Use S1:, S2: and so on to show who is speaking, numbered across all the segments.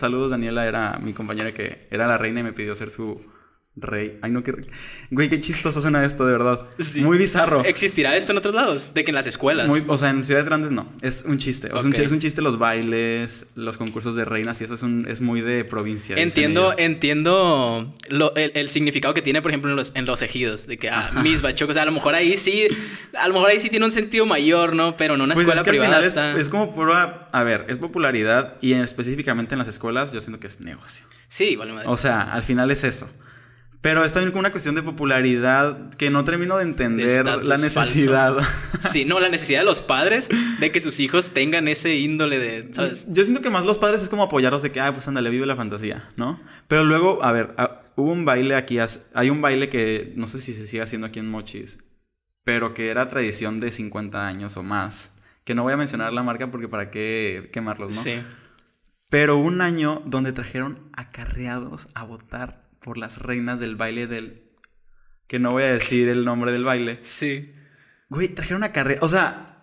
S1: Saludos, Daniela era mi compañera que era la reina y me pidió hacer su Rey. Ay, no, qué. Güey, qué chistoso suena esto, de verdad. Muy bizarro.
S2: ¿Existirá esto en otros lados? De que en las escuelas. o sea, en ciudades grandes no. Es un chiste. es un
S1: chiste los bailes, los concursos de reinas y eso es, un, es muy de provincia. Entiendo,
S2: entiendo el, significado que tiene, por ejemplo, en los, en los ejidos. De que, a ah, mis bachocos. O sea, a lo mejor ahí sí. A lo mejor ahí sí tiene un sentido mayor, ¿no? Pero en una pues escuela privada está... es,
S1: como prueba. A ver, es popularidad y específicamente en las escuelas
S2: yo siento que es negocio. Sí, vale, O
S1: sea, al final es eso. Pero es también como una cuestión de popularidad que no termino de entender la necesidad.
S2: sí, no, la necesidad de los padres de que sus hijos tengan ese índole de, ¿sabes? Yo siento que más los padres es como apoyarlos de que,
S1: ah, pues ándale, vive la fantasía, ¿no? Pero luego, a ver, hubo un baile aquí, hay un baile que no sé si se sigue haciendo aquí en Mochis, pero que era tradición de 50 años o más. Que no voy a mencionar la marca porque para qué quemarlos, ¿no? Sí. Pero un año donde trajeron acarreados a votar por las reinas del baile del... Que no voy a decir el nombre del baile. Sí. Güey, trajeron una carrera... O sea...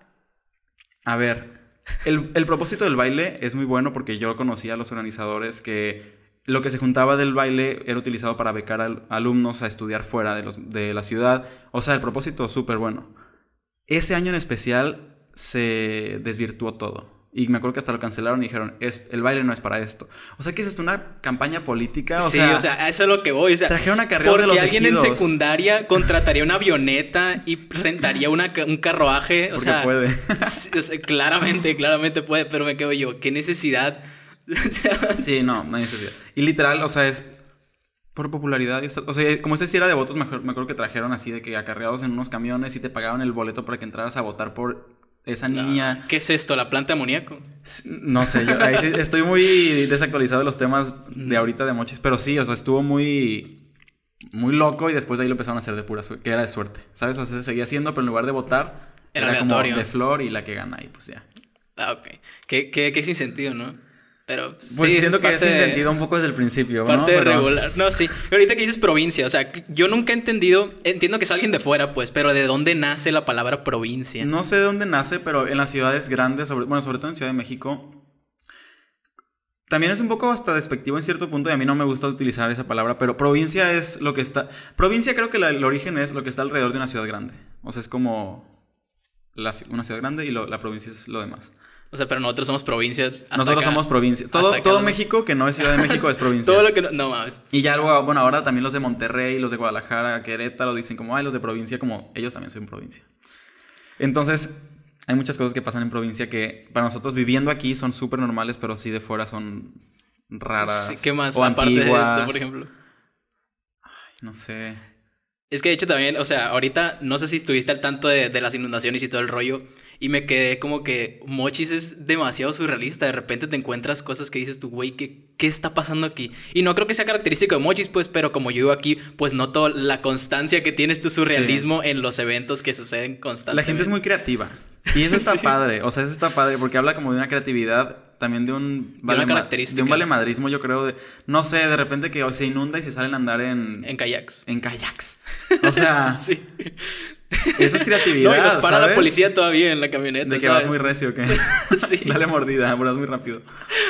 S1: A ver. El, propósito del baile es muy bueno porque yo conocía a los organizadores que lo que se juntaba del baile era utilizado para becar a alumnos a estudiar fuera de, los, de la ciudad. O sea, el propósito súper bueno. Ese año en especial se desvirtuó todo. Y me acuerdo que hasta lo cancelaron y dijeron, el baile no es para esto. O sea, que es una campaña política. sí, o sea,
S2: eso es lo que voy. O sea, trajeron a carreras de los alguien en secundaria contrataría una avioneta y rentaría un carruaje. O sea, puede. claramente, claramente puede, pero me quedo yo, qué necesidad.
S1: sí, no, no hay necesidad. Y literal, o sea, es por popularidad. o sea, como este si era de votos, me acuerdo que trajeron así de que acarreados en unos camiones y te pagaban el boleto para que entraras a votar por
S2: esa niña. ¿Qué es esto? ¿La planta amoníaco?
S1: No sé, yo estoy muy desactualizado de los temas de ahorita de Mochis, pero sí, o sea, estuvo muy. Muy loco y después de ahí lo empezaron a hacer de pura suerte, que era de suerte, ¿sabes? O sea, se seguía haciendo, pero en lugar de votar, era, como de flor y
S2: la que gana y pues ya. Ah, ok. Que, qué sin sentido, ¿no? Pero pues sí, siento que es sentido un
S1: poco desde el principio, parte ¿no? regular.
S2: No, sí. Ahorita que dices provincia, o sea, yo nunca he entendido, entiendo que es alguien de fuera, pues, pero ¿de dónde nace la palabra provincia? No sé de dónde nace,
S1: pero en las ciudades grandes, bueno, sobre todo en Ciudad de México, también es un poco hasta despectivo en cierto punto y a mí no me gusta utilizar esa palabra, pero provincia es lo que está... Provincia creo que el origen es lo que está alrededor de una ciudad grande. O sea, es como una ciudad grande y
S2: la provincia es lo demás. O sea, pero nosotros somos provincias. Nosotros somos provincias. Todo, México
S1: que no es Ciudad de México es provincia. todo
S2: lo que no, mames.
S1: Y ya luego, bueno, ahora también los de Monterrey, los de Guadalajara, Querétaro dicen como, ay, los de provincia, como ellos también son provincia. Entonces, hay muchas cosas que pasan en provincia que para nosotros viviendo aquí son súper normales, pero sí de fuera son raras. ¿Qué más? O aparte antiguas. de esto, por
S2: ejemplo. Ay, no sé. Es que de hecho también, o sea, ahorita no sé si estuviste al tanto de, las inundaciones y todo el rollo, y me quedé como que Mochis es demasiado surrealista, de repente te encuentras cosas que dices tú, güey, ¿qué, ¿qué está pasando aquí? Y no creo que sea característico de Mochis, pues, pero como yo vivo aquí, pues noto la constancia que tienes este tu surrealismo en los eventos que suceden constantemente. La gente es
S1: muy creativa. Y eso está padre, o sea, eso está padre porque habla como de una creatividad, también de un vale una un valemadrismo, yo creo, no sé, de repente que se inunda y se salen a andar en en kayaks. En kayaks. O sea, sí.
S2: Eso es creatividad. No, para la policía todavía en la camioneta. De que vas muy recio, ¿qué? sí. Dale
S1: mordida, vas muy rápido.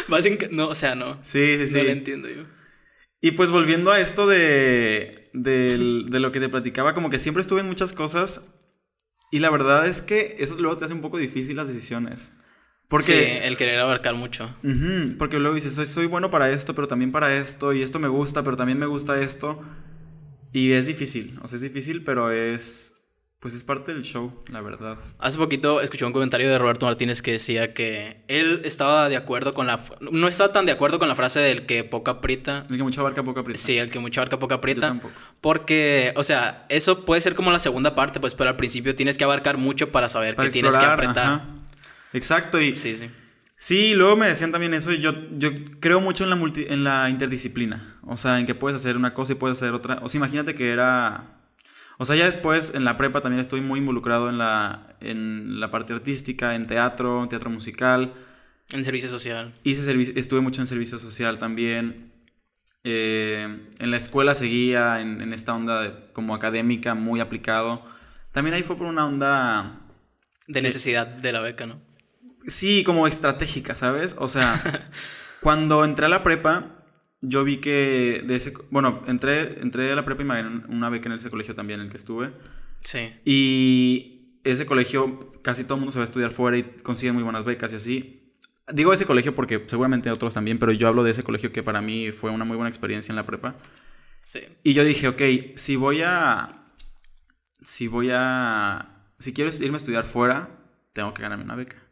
S2: Vas en. No, o sea, no. Sí, sí, sí. No lo entiendo yo.
S1: Y pues volviendo a esto de, de, de, lo que te platicaba, como que siempre estuve en muchas cosas y la verdad es que eso luego te hace un poco difícil las decisiones.
S2: Porque, sí, el querer abarcar mucho.
S1: porque luego dices, soy, soy bueno para esto, pero también para esto, y esto me gusta, pero también me gusta esto. Y es difícil,
S2: o sea, es difícil, pero es, pues es parte del show, la verdad. Hace poquito escuché un comentario de Roberto Martínez que decía que él estaba de acuerdo con la... No estaba tan de acuerdo con la frase del que poca aprieta. El que mucha barca, poca aprieta. Sí, el que mucha barca, poca aprieta. Porque, o sea, eso puede ser como la segunda parte, pues, pero al principio tienes que abarcar mucho para saber que tienes que apretar. Exacto, y... Sí, sí.
S1: Sí, luego me decían también eso y yo, yo creo mucho en la, multi, en la interdisciplina. O sea, en que puedes hacer una cosa y puedes hacer otra. O sea, imagínate que era o sea, ya después en la prepa también estoy muy involucrado en la, en la parte artística, en teatro, en teatro musical.
S2: En servicio social.
S1: Hice estuve mucho en servicio social también. Eh, en la escuela seguía en, esta onda como académica, muy aplicado. También ahí fue por una onda... De necesidad de la beca, ¿no? Sí, como estratégica, ¿sabes? O sea, cuando entré a la prepa, yo vi que de ese, bueno, entré, entré a la prepa y me una beca en ese colegio también, en el que estuve. Sí. Y ese colegio, casi todo el mundo se va a estudiar fuera y consigue muy buenas becas y así. Digo ese colegio porque seguramente otros también, pero yo hablo de ese colegio que para mí fue una muy buena experiencia en la prepa. Sí. Y yo dije, ok, si voy a... Si voy a... Si quiero irme a estudiar fuera, tengo que ganarme una beca.